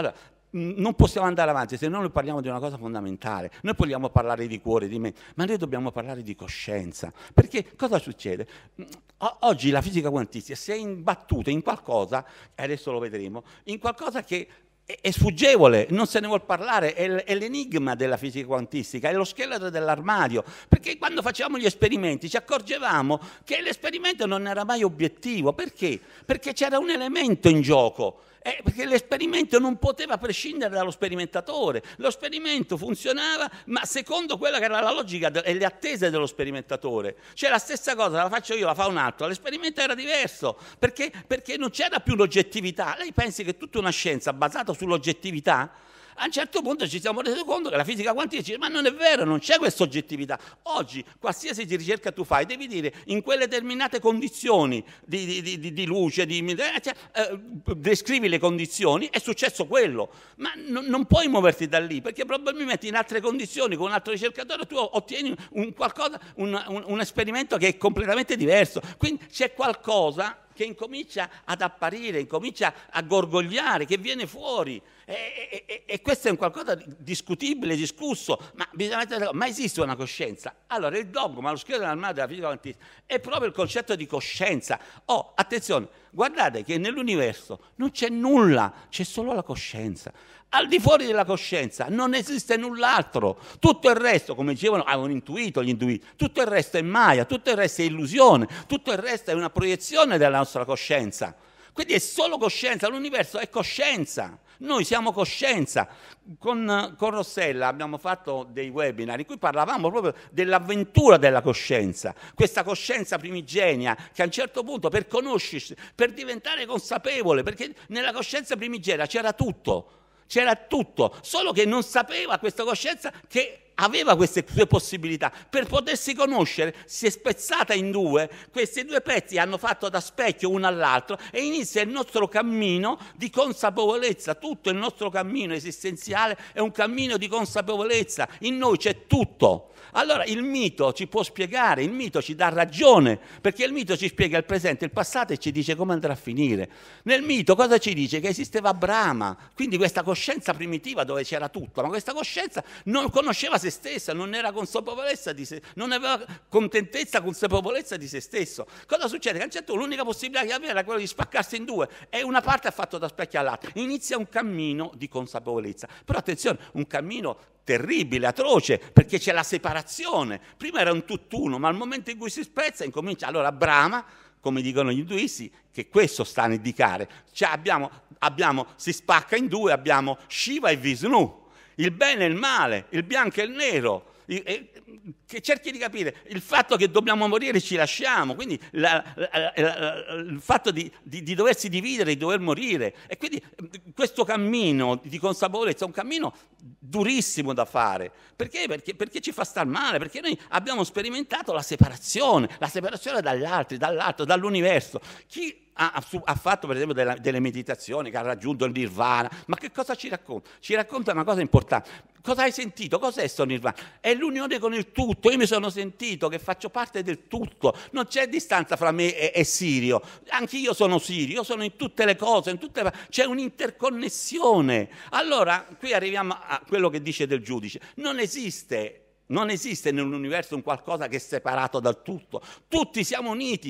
Allora, non possiamo andare avanti se noi parliamo di una cosa fondamentale. Noi vogliamo parlare di cuore, di me, ma noi dobbiamo parlare di coscienza. Perché cosa succede? oggi la fisica quantistica si è imbattuta in qualcosa, e adesso lo vedremo, in qualcosa che è sfuggevole, non se ne vuol parlare, è l'enigma della fisica quantistica, è lo scheletro dell'armadio, perché quando facevamo gli esperimenti ci accorgevamo che l'esperimento non era mai obiettivo, perché? Perché c'era un elemento in gioco eh, perché l'esperimento non poteva prescindere dallo sperimentatore, lo sperimento funzionava ma secondo quella che era la logica e le attese dello sperimentatore. Cioè la stessa cosa, la faccio io, la fa un altro, l'esperimento era diverso perché, perché non c'era più l'oggettività. Lei pensi che tutta una scienza basata sull'oggettività a un certo punto ci siamo resi conto che la fisica quantistica dice ma non è vero, non c'è questa oggettività. Oggi qualsiasi ricerca tu fai devi dire in quelle determinate condizioni di, di, di, di luce, eh, cioè, eh, descrivi le condizioni, è successo quello, ma n- non puoi muoverti da lì perché probabilmente in altre condizioni con un altro ricercatore tu ottieni un, qualcosa, un, un, un esperimento che è completamente diverso. Quindi c'è qualcosa che incomincia ad apparire, incomincia a gorgogliare, che viene fuori. E, e, e questo è un qualcosa di discutibile, discusso, ma, bisogna, ma esiste una coscienza. Allora, il dogma, lo schiedo dell'armadio della fisica quantistica è proprio il concetto di coscienza. Oh, attenzione, Guardate che nell'universo non c'è nulla, c'è solo la coscienza. Al di fuori della coscienza non esiste null'altro. Tutto il resto, come dicevano, avevano ah, intuito gli intuiti, tutto il resto è Maya, tutto il resto è illusione, tutto il resto è una proiezione della nostra coscienza. Quindi è solo coscienza, l'universo è coscienza. Noi siamo coscienza. Con, con, Rossella abbiamo fatto dei webinar in cui parlavamo proprio dell'avventura della coscienza, questa coscienza primigenia che a un certo punto per conoscersi, per diventare consapevole, perché nella coscienza primigenia c'era tutto, c'era tutto, solo che non sapeva questa coscienza che aveva queste due possibilità. Per potersi conoscere si è spezzata in due, questi due pezzi hanno fatto da specchio uno all'altro e inizia il nostro cammino di consapevolezza, tutto il nostro cammino esistenziale è un cammino di consapevolezza, in noi c'è tutto. Allora il mito ci può spiegare, il mito ci dà ragione, perché il mito ci spiega il presente, il passato e ci dice come andrà a finire. Nel mito cosa ci dice? Che esisteva Brahma, quindi questa coscienza primitiva dove c'era tutto, ma questa coscienza non conosceva se se stessa, non era consapevolezza di se, non aveva contentezza, consapevolezza di se stesso. Cosa succede? Che a un certo punto l'unica possibilità che aveva era quella di spaccarsi in due e una parte ha fatto da specchio all'altra. Inizia un cammino di consapevolezza. Però attenzione, un cammino terribile, atroce, perché c'è la separazione. Prima era un tutt'uno, ma al momento in cui si spezza incomincia allora Brahma, come dicono gli induisti, che questo sta a indicare. Cioè abbiamo, abbiamo, si spacca in due, abbiamo Shiva e Vishnu il bene e il male, il bianco e il nero, che cerchi di capire il fatto che dobbiamo morire ci lasciamo, quindi la, la, la, il fatto di, di, di, doversi dividere, di dover morire. E quindi mm, questo cammino di consapevolezza è un cammino durissimo da fare. Perché? Perché, perché ci fa star male? Perché noi abbiamo sperimentato la separazione, la separazione dagli altri, dall'altro, dall'universo. Chi ha, ha fatto per esempio della, delle meditazioni, che ha raggiunto il nirvana, ma che cosa ci racconta? Ci racconta una cosa importante. Cosa hai sentito? Cos'è sto nirvana? È l'unione con il tutto. Io mi sono sentito che faccio parte del tutto. Non c'è distanza fra me e, e Sirio. Anch'io sono Sirio, io sono in tutte le cose, in tutte le... c'è un'interconnessione. Allora, qui arriviamo a quello quello che dice del giudice. Non esiste non esiste nell'universo un qualcosa che è separato dal tutto. Tutti siamo uniti